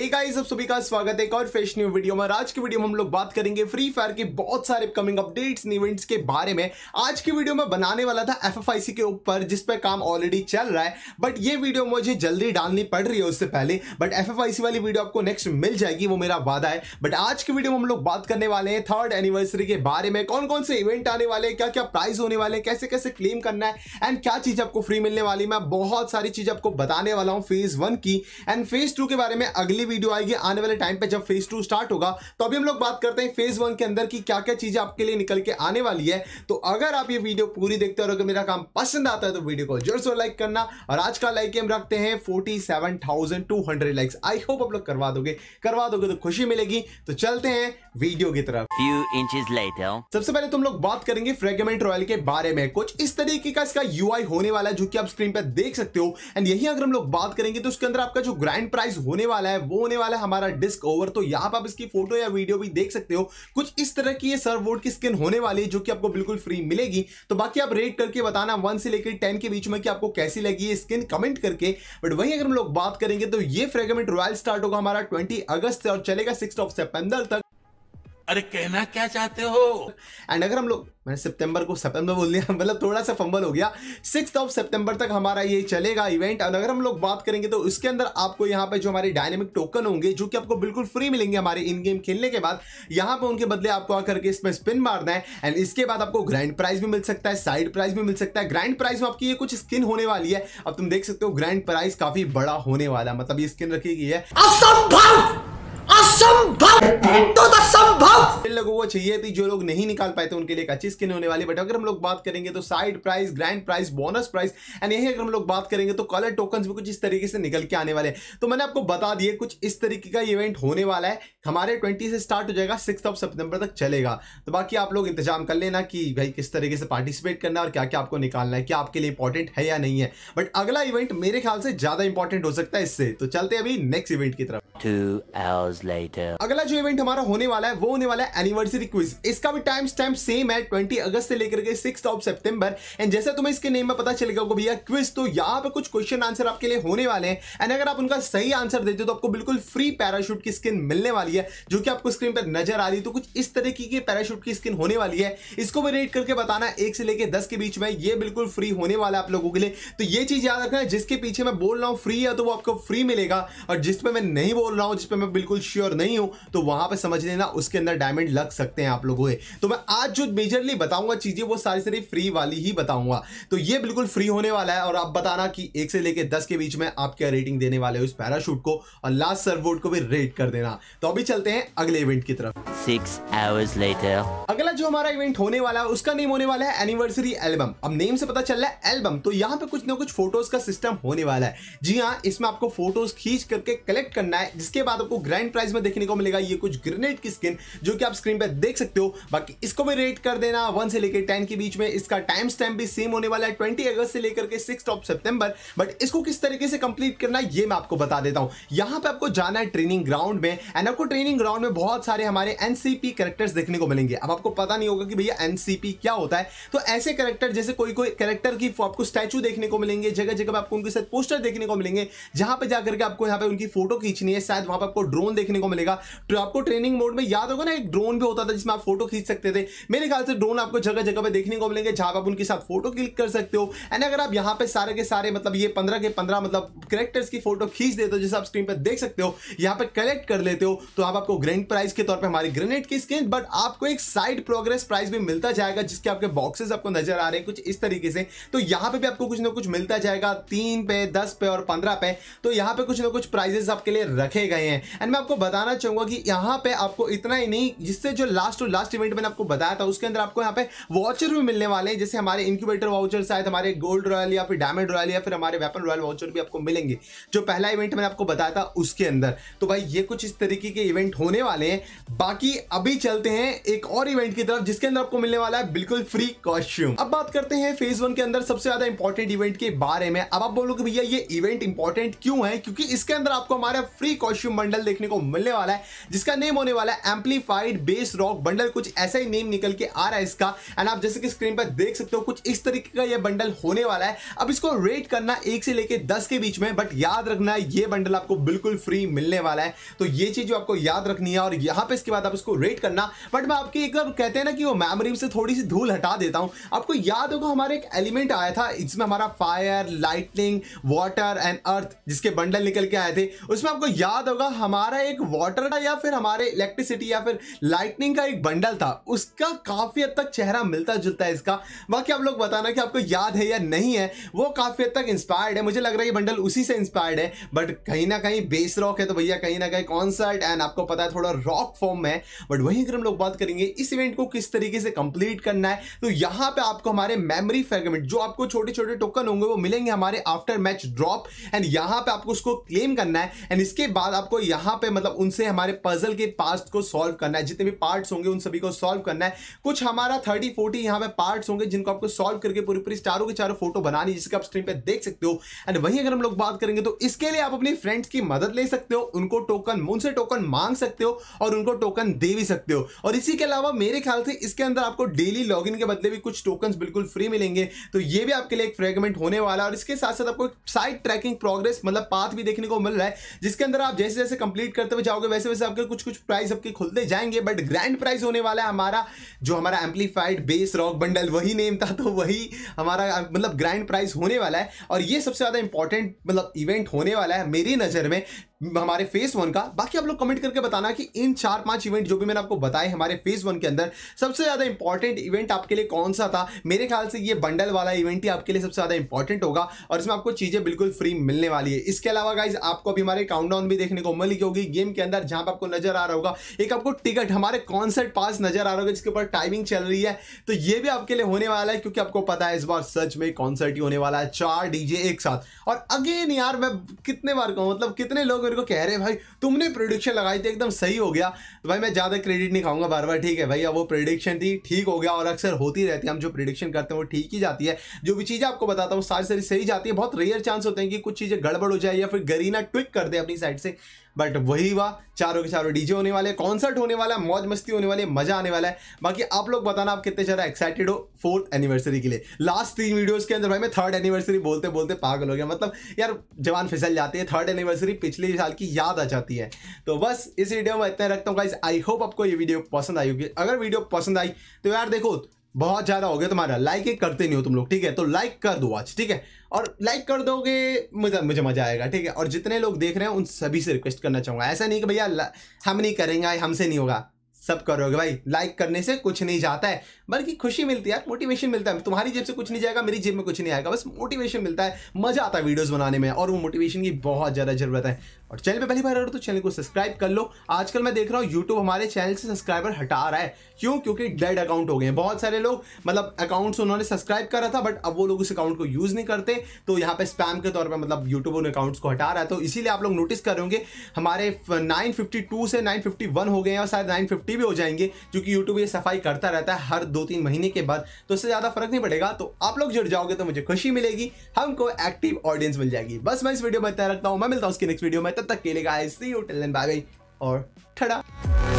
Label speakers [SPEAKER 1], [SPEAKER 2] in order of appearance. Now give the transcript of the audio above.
[SPEAKER 1] hey guys आप सभी का स्वागत है एक और फ्रेश न्यू वीडियो में आज की वीडियो में हम लोग बात करेंगे फ्री फायर के बहुत सारे अपकमिंग अपडेट्स इवेंट्स के बारे में आज की वीडियो में बनाने वाला था एफएफआईसी के ऊपर जिस पर काम ऑलरेडी चल रहा है बट ये वीडियो मुझे जल्दी डालनी पड़ रही है उससे पहले बट एफ वाली वीडियो आपको नेक्स्ट मिल जाएगी वो मेरा वादा है बट आज की वीडियो में हम लोग बात करने वाले हैं थर्ड एनिवर्सरी के बारे में कौन कौन से इवेंट आने वाले हैं क्या क्या प्राइज होने वाले हैं कैसे कैसे क्लेम करना है एंड क्या चीज आपको फ्री मिलने वाली मैं बहुत सारी चीज आपको बताने वाला हूँ फेज वन की एंड फेज टू के बारे में अगली वीडियो आएगी आने वाले टाइम पे जब फेज टू स्टार्ट होगा तो अभी हम लोग बात करते हैं फेज वन के अंदर की क्या क्या चीजें आपके लिए निकल के आने वाली है तो अगर आप ये वीडियो पूरी देखते हो और अगर मेरा काम पसंद आता है तो वीडियो को जोर से लाइक करना और आज का लाइक हम रखते हैं फोर्टी लाइक्स आई होप आप लोग करवा दोगे करवा दोगे तो खुशी मिलेगी तो चलते हैं वीडियो की तरफ फ्यू इंच सबसे पहले तुम लोग बात करेंगे फ्रेगमेंट रॉयल के बारे में कुछ इस तरीके का इसका यू होने वाला है जो कि आप स्क्रीन पर देख सकते हो एंड यही अगर हम लोग बात करेंगे तो उसके अंदर आपका जो ग्रैंड प्राइस होने वाला है वो होने वाला है हमारा डिस्क ओवर तो यहाँ पर आप इसकी फोटो या वीडियो भी देख सकते हो कुछ इस तरह की ये सर्व बोर्ड की स्किन होने वाली है जो कि आपको बिल्कुल फ्री मिलेगी तो बाकी आप रेट करके बताना वन से लेकर टेन के बीच में कि आपको कैसी लगी ये स्किन कमेंट करके बट वहीं अगर हम लोग बात करेंगे तो ये फ्रेगमेंट रॉयल स्टार्ट होगा हमारा ट्वेंटी अगस्त से और चलेगा सिक्स ऑफ सेप्टेंबर तक अरे कहना क्या चाहते हो एंड अगर हम लोग मैंने सितंबर को सितंबर बोल दिया मतलब थोड़ा सा फंबल हो गया सिक्स ऑफ सितंबर तक हमारा ये चलेगा इवेंट और अगर हम लोग बात करेंगे तो उसके अंदर आपको यहाँ पे जो हमारे डायनेमिक टोकन होंगे जो कि आपको बिल्कुल फ्री मिलेंगे हमारे इन गेम खेलने के बाद यहाँ पे उनके बदले आपको आकर के इसमें स्पिन मारना है एंड इसके बाद आपको ग्रैंड प्राइज भी मिल सकता है साइड प्राइज भी मिल सकता है ग्रैंड प्राइज में आपकी ये कुछ स्किन होने वाली है अब तुम देख सकते हो ग्रैंड प्राइज काफी बड़ा होने वाला मतलब ये स्किन रखी गई है असंभव असंभव तो, तो संभव इन लोगों को चाहिए थी जो लोग नहीं निकाल पाए थे उनके लिए एक अच्छी स्किन होने वाली बट अगर हम लोग बात करेंगे तो side prize grand prize bonus prize and यही अगर हम लोग बात करेंगे तो कलर टोकन भी कुछ इस तरीके से निकल के आने वाले तो मैंने आपको बता दिए कुछ इस तरीके का इवेंट होने वाला है हमारे ट्वेंटी से स्टार्ट हो जाएगा सिक्स ऑफ सितंबर तक चलेगा तो बाकी आप लोग इंतजाम कर लेना कि भाई किस तरीके से पार्टिसिपेट करना है और क्या क्या आपको निकालना है क्या आपके लिए इंपॉर्टेंट है या नहीं है बट अगला इवेंट मेरे ख्याल से ज्यादा इंपॉर्टेंट हो सकता है इससे तो चलते अभी नेक्स्ट इवेंट की तरफ लेटर अगला जो इवेंट हमारा होने वाला है वो होने वाला है एनिवर्सरी क्विज इसका भी टाइम स्टैम्प सेम है ट्वेंटी अगस्त से लेकर के सिक्स ऑफ सेप्टेम्बर एंड जैसे तुम्हें इसके नेम में पता चलेगा भैया क्विज तो यहाँ पे कुछ क्वेश्चन आंसर आपके लिए होने वाले हैं एंड अगर आप उनका सही आंसर देते हो तो आपको बिल्कुल फ्री पैराशूट की स्किन मिलने वाली है जो कि आपको स्क्रीन पर नजर आ रही तो कुछ इस तरीके की पैराशूट की स्किन होने वाली है इसको भी रेट करके बताना एक से लेकर दस के बीच में ये बिल्कुल फ्री होने वाला है आप लोगों के लिए तो ये चीज याद रखना जिसके पीछे मैं बोल रहा हूँ फ्री है तो वो आपको फ्री मिलेगा और जिसपे मैं नहीं बोल रहा हूँ जिसपे मैं बिल्कुल श्योर नहीं हो तो वहां पर समझ लेना उसके अंदर डायमंड लग सकते हैं आप लोगों के तो मैं आज जो मेजरली बताऊंगा चीज़ें वो सारी सारी फ्री वाली ही बताऊंगा तो ये बिल्कुल फ्री होने वाला है और आप बताना कि एक से लेकर दस के बीच में आप क्या रेटिंग देने वाले हो इस पैराशूट को और लास्ट सर्वोट को भी रेट कर देना तो अभी चलते हैं अगले इवेंट की तरफ सिक्स आवर्स लेटर अगला जो हमारा इवेंट होने वाला है उसका नेम होने वाला है एनिवर्सरी एल्बम अब नेम से पता चल रहा है एल्बम तो यहाँ पे कुछ ना कुछ फोटोज का सिस्टम होने वाला है जी हाँ इसमें आपको फोटोज खींच करके कलेक्ट करना है जिसके बाद आपको ग्रैंड प्राइज में देखने को मिलेगा ये कुछ ग्रेनेड की स्किन जो कि आप स्क्रीन पर देख सकते हो बाकी इसको भी रेट कर देना वन से लेकर टेन के बीच में इसका टाइम स्टैम्प भी सेम होने वाला है ट्वेंटी अगस्त से लेकर के सिक्स ऑफ सेप्टेम्बर बट इसको किस तरीके से कंप्लीट करना ये मैं आपको बता देता हूँ यहाँ पे आपको जाना है ट्रेनिंग ग्राउंड में एंड आपको ट्रेनिंग ग्राउंड में बहुत सारे हमारे एनसीपी करेक्टर्स देखने को मिलेंगे अब आपको पता नहीं होगा कि भैया एनसीपी क्या होता है तो ऐसे करेक्टर जैसे कोई कोई करेक्टर की आपको स्टैचू देखने को मिलेंगे जगह जगह आपको उनके साथ पोस्टर देखने को मिलेंगे जहां पर जाकर के आपको यहाँ पे उनकी फोटो खींचनी है शायद वहां पर आपको ड्रोन देखने को मिलेगा तो आपको ट्रेनिंग मोड में याद होगा ना एक ड्रोन भी होता था जिसमें आप फोटो खींच सकते थे मेरे ख्याल से ड्रोन आपको जगह जगह पर देखने को मिलेंगे जहां आप उनके साथ फोटो क्लिक कर सकते हो एंड अगर आप यहाँ पे सारे के सारे मतलब ये पंद्रह के पंद्रह मतलब करेक्टर्स की फोटो खींच देते हो जैसे आप स्क्रीन पर देख सकते हो यहाँ पर कलेक्ट कर लेते हो तो आप आपको ग्रैंड प्राइज के तौर पर हमारी ग्रेनेड की स्किन बट आपको एक साइड प्रोग्रेस प्राइज भी मिलता जाएगा जिसके आपके बॉक्सेस आपको नजर आ रहे हैं कुछ इस तरीके से तो यहाँ पे भी आपको कुछ ना कुछ मिलता जाएगा तीन पे दस पे और पंद्रह पे तो यहाँ पे कुछ ना कुछ प्राइजेस आपके लिए रखे गए हैं एंड मैं आपको बता बताना चाहूंगा कि यहाँ पे आपको इतना ही नहीं जिससे जो लास्ट टू लास्ट इवेंट मैंने आपको बताया था उसके अंदर आपको यहाँ पे वाउचर भी मिलने वाले हैं जैसे हमारे इंक्यूबेटर वाउचर शायद हमारे गोल्ड रॉयल या फिर डायमंड रॉयल या फिर हमारे वेपन रॉयल वाउचर भी आपको मिलेंगे जो पहला इवेंट मैंने आपको बताया था उसके अंदर तो भाई ये कुछ इस तरीके के इवेंट होने वाले हैं बाकी अभी चलते हैं एक और इवेंट की तरफ जिसके अंदर आपको मिलने वाला है बिल्कुल फ्री कॉस्ट्यूम अब बात करते हैं फेज वन के अंदर सबसे ज्यादा इंपॉर्टेंट इवेंट के बारे में अब आप बोलोगे भैया ये इवेंट इंपॉर्टेंट क्यों है क्योंकि इसके अंदर आपको हमारा फ्री कॉस्ट्यूम बंडल देखने को मिलने होने वाला है जिसका नेम होने वाला है एम्पलीफाइड बेस रॉक बंडल कुछ ऐसा ही नेम निकल के आ रहा है इसका एंड आप जैसे कि स्क्रीन पर देख सकते हो कुछ इस तरीके का ये बंडल होने वाला है अब इसको रेट करना एक से लेकर दस के बीच में बट याद रखना है ये बंडल आपको बिल्कुल फ्री मिलने वाला है तो ये चीज जो आपको याद रखनी है और यहाँ पे इसके बाद आप इसको रेट करना बट मैं आपकी एक बार कहते हैं ना कि वो मेमोरी से थोड़ी सी धूल हटा देता हूँ आपको याद होगा हमारे एक एलिमेंट आया था इसमें हमारा fire lightning water and earth जिसके बंडल निकल के आए थे उसमें आपको याद होगा हमारा एक वाटर का या फिर हमारे इलेक्ट्रिसिटी या फिर लाइटनिंग का एक बंडल था उसका काफ़ी हद तक चेहरा मिलता जुलता है इसका बाकी आप लोग बताना कि आपको याद है या नहीं है वो काफ़ी हद तक इंस्पायर्ड है मुझे लग रहा है ये बंडल उसी से इंस्पायर्ड है बट कहीं ना कहीं बेस रॉक है तो भैया कहीं ना कहीं कॉन्सर्ट एंड आपको पता है थोड़ा रॉक फॉर्म में बट वहीं अगर हम लोग बात करेंगे इस इवेंट को किस तरीके से कंप्लीट करना है तो यहाँ पे आपको हमारे मेमरी फेगमेंट जो आपको छोटे छोटे टोकन होंगे वो मिलेंगे हमारे आफ्टर मैच ड्रॉप एंड यहाँ पे आपको उसको क्लेम करना है एंड इसके बाद आपको यहाँ पे मतलब उन उनसे हमारे पजल के पार्ट को सॉल्व करना है जितने भी पार्ट्स होंगे उन सभी को सॉल्व करना है कुछ हमारा थर्टी फोर्टी यहाँ पे पार्ट्स होंगे जिनको आपको सॉल्व करके पूरी पूरी चारों के चारों फोटो बनानी जिसके आप स्क्रीन पर देख सकते हो एंड वहीं अगर हम लोग बात करेंगे तो इसके लिए आप अपनी फ्रेंड्स की मदद ले सकते हो उनको टोकन उनसे टोकन मांग सकते हो और उनको टोकन दे भी सकते हो और इसी के अलावा मेरे ख्याल से इसके अंदर आपको डेली लॉगिन के बदले भी कुछ टोकन बिल्कुल फ्री मिलेंगे तो ये भी आपके लिए एक फ्रेगमेंट होने वाला और इसके साथ साथ आपको साइड ट्रैकिंग प्रोग्रेस मतलब पाथ भी देखने को मिल रहा है जिसके अंदर आप जैसे जैसे कंप्लीट करते हुए जाओ जाओगे तो वैसे वैसे आपके कुछ कुछ प्राइस आपके खुलते जाएंगे बट ग्रैंड प्राइस होने वाला है हमारा जो हमारा एम्पलीफाइड बेस रॉक बंडल वही नेम था तो वही हमारा मतलब ग्रैंड प्राइस होने वाला है और ये सबसे ज़्यादा इंपॉर्टेंट मतलब इवेंट होने वाला है मेरी नज़र में हमारे फेस वन का बाकी आप लोग कमेंट करके बताना कि इन चार पांच इवेंट जो भी मैंने आपको बताए हमारे फेस वन के अंदर सबसे ज़्यादा इंपॉर्टेंट इवेंट आपके लिए कौन सा था मेरे ख्याल से ये बंडल वाला इवेंट ही आपके लिए सबसे ज़्यादा इंपॉर्टेंट होगा और इसमें आपको चीज़ें बिल्कुल फ्री मिलने वाली है इसके अलावा गाइज आपको अभी हमारे काउंट भी देखने को मिली होगी गेम के अंदर जहां पर आपको नजर आ रहा होगा एक आपको टिकट हमारे कॉन्सर्ट पास नजर आ रहा होगा जिसके ऊपर टाइमिंग चल रही है तो ये भी आपके लिए होने वाला है क्योंकि आपको पता है इस बार सच में कॉन्सर्ट ही होने वाला है चार डीजे एक साथ और अगेन यार मैं कितने बार कहूँ मतलब कितने लोग मेरे को कह रहे हैं भाई तुमने प्रोडिक्शन लगाई थी एकदम सही हो गया तो भाई मैं ज़्यादा क्रेडिट नहीं खाऊंगा बार बार ठीक है भैया वो प्रिडिक्शन थी ठीक हो गया और अक्सर होती रहती है हम जो प्रिडिक्शन करते हैं वो ठीक ही जाती है जो भी चीज़ें आपको बताता हूँ सारी सारी सही जाती है बहुत रेयर चांस होते हैं कि कुछ चीज़ें गड़बड़ हो जाए या फिर गरीना ट्विक कर दे अपनी साइड से बट वही वाह चारों के चारों डीजे होने वाले कॉन्सर्ट होने वाला है मौज मस्ती होने वाली है मजा आने वाला है बाकी आप लोग बताना आप कितने ज़्यादा एक्साइटेड हो फोर्थ एनिवर्सरी के लिए लास्ट तीन वीडियो के अंदर भाई मैं थर्ड एनिवर्सरी बोलते बोलते पागल हो गया मतलब यार जवान फिसल जाती है थर्ड एनिवर्सरी पिछले साल की याद आ जाती है तो बस इस वीडियो में इतना रखता हूँ आई होप आपको ये वीडियो पसंद आई होगी अगर वीडियो पसंद आई तो यार देखो बहुत ज़्यादा हो गया तुम्हारा लाइक ही करते नहीं हो तुम लोग ठीक है तो लाइक कर दो आज ठीक है और लाइक कर दोगे मुझे मुझे मज़ा आएगा ठीक है और जितने लोग देख रहे हैं उन सभी से रिक्वेस्ट करना चाहूंगा ऐसा नहीं कि भैया हम नहीं करेंगे हमसे नहीं होगा सब करोगे भाई लाइक करने से कुछ नहीं जाता है बल्कि खुशी मिलती है मोटिवेशन मिलता है तुम्हारी जेब से कुछ नहीं जाएगा मेरी जेब में कुछ नहीं आएगा बस मोटिवेशन मिलता है मजा आता है वीडियोज़ बनाने में और वो मोटिवेशन की बहुत ज़्यादा ज़रूरत है और चैनल पर पहली बार तो चैनल को सब्सक्राइब कर लो आजकल मैं देख रहा हूँ यूट्यूब हमारे चैनल से सब्सक्राइबर हटा रहा है क्यों क्योंकि डेड अकाउंट हो गए बहुत सारे लोग मतलब अकाउंट्स उन्होंने सब्सक्राइब करा था बट अब वो लोग उस अकाउंट को यूज़ नहीं करते तो यहाँ पे स्पैम के तौर पर मतलब यूट्यूब उन अकाउंट्स को हटा रहा है तो इसीलिए आप लोग नोटिस करेंगे हमारे नाइन से नाइन हो गए हैं और शायद नाइन भी हो जाएंगे क्योंकि यूट्यूब ये सफाई करता रहता है हर दो दो तीन महीने के बाद तो उससे ज़्यादा फर्क नहीं पड़ेगा तो आप लोग जुड़ जाओगे तो मुझे खुशी मिलेगी हमको एक्टिव ऑडियंस मिल जाएगी बस मैं इस वीडियो में इतना रखता हूँ मैं मिलता हूँ उसकी नेक्स्ट वीडियो में तब तक के लिए guys see you till bye bye और ठड़ा